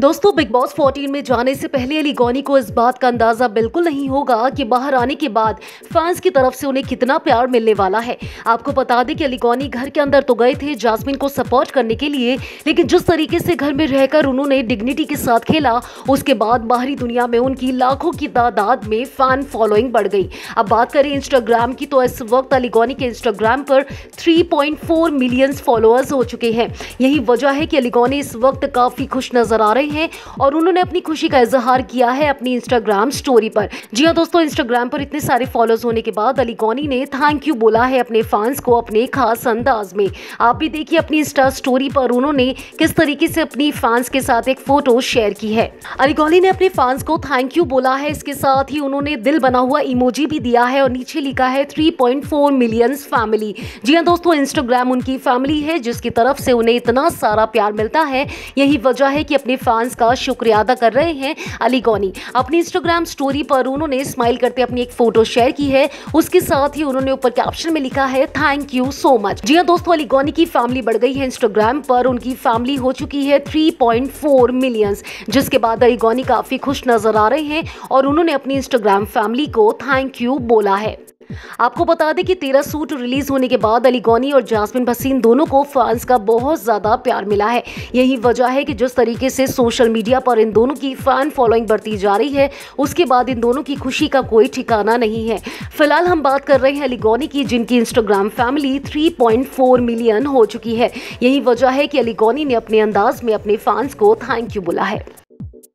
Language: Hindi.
दोस्तों बिग बॉस 14 में जाने से पहले अली गौनी को इस बात का अंदाजा बिल्कुल नहीं होगा कि बाहर आने के बाद फैंस की तरफ से उन्हें कितना प्यार मिलने वाला है आपको बता दें कि अली गौनी घर के अंदर तो गए थे जासमिन को सपोर्ट करने के लिए लेकिन जिस तरीके से घर में रहकर उन्होंने डिग्निटी के साथ खेला उसके बाद बाहरी दुनिया में उनकी लाखों की तादाद में फैन फॉलोइंग बढ़ गई अब बात करें इंस्टाग्राम की तो इस वक्त अली गौनी के इंस्टाग्राम पर फोर मिलियंस फॉलोअर्स हो चुके हैं यही वजह है कि अली गौनी इस वक्त काफी खुश नजर आ रहे गए हैं और उन्होंने अपनी खुशी का इजहार किया है अपनी इंस्टाग्राम स्टोरी पर जी हाँ दोस्तों इंस्टाग्राम पर इतने सारे फॉलोअर्स होने के बाद अली गौनी ने थैंक यू बोला है अपने फैंस को अपने खास अंदाज में आप भी देखिए अपनी इंस्टा स्टोरी पर उन्होंने किस तरीके से अपनी फैंस के साथ एक फोटो शेयर की है अली गौनी ने अपने फैंस को थैंक यू बोला है इसके साथ ही उन्होंने दिल बना हुआ इमोजी भी दिया है और नीचे लिखा है 3.4 मिलियन फैमिली जी हाँ दोस्तों इंस्टाग्राम उनकी फैमिली है जिसकी तरफ से उन्हें इतना सारा प्यार मिलता है यही वजह है कि अपने फैंस का शुक्रिया अदा कर रहे हैं अली गौनी अपनी इंस्टाग्राम स्टोरी पर उन्होंने स्माइल करते अपनी एक फोटो शेयर की है उसके साथ ही उन्होंने ऊपर कैप्शन में लिखा है थैंक यू सो मच जी हाँ दोस्तों अली गौनी की फैमिली बढ़ गई है इंस्टाग्राम पर उनकी फैमिली हो चुकी है थ्री पॉइंट फोर मिलियंस जिसके बाद अली गौनी काफी खुश नजर आ रहे हैं और उन्होंने अपनी इंस्टाग्राम फैमिली को थैंक यू बोला है आपको बता दें कि तेरा सूट रिलीज होने के बाद अली गौनी और जासमिन भसीन दोनों को फैंस का बहुत ज़्यादा प्यार मिला है यही वजह है कि जिस तरीके से सोशल मीडिया पर इन दोनों की फैन फॉलोइंग बढ़ती जा रही है उसके बाद इन दोनों की खुशी का कोई ठिकाना नहीं है फिलहाल हम बात कर रहे हैं अली गौनी की जिनकी इंस्टाग्राम फैमिली थ्री मिलियन हो चुकी है यही वजह है कि अली गौनी ने अपने अंदाज में अपने फैंस को थैंक यू बोला है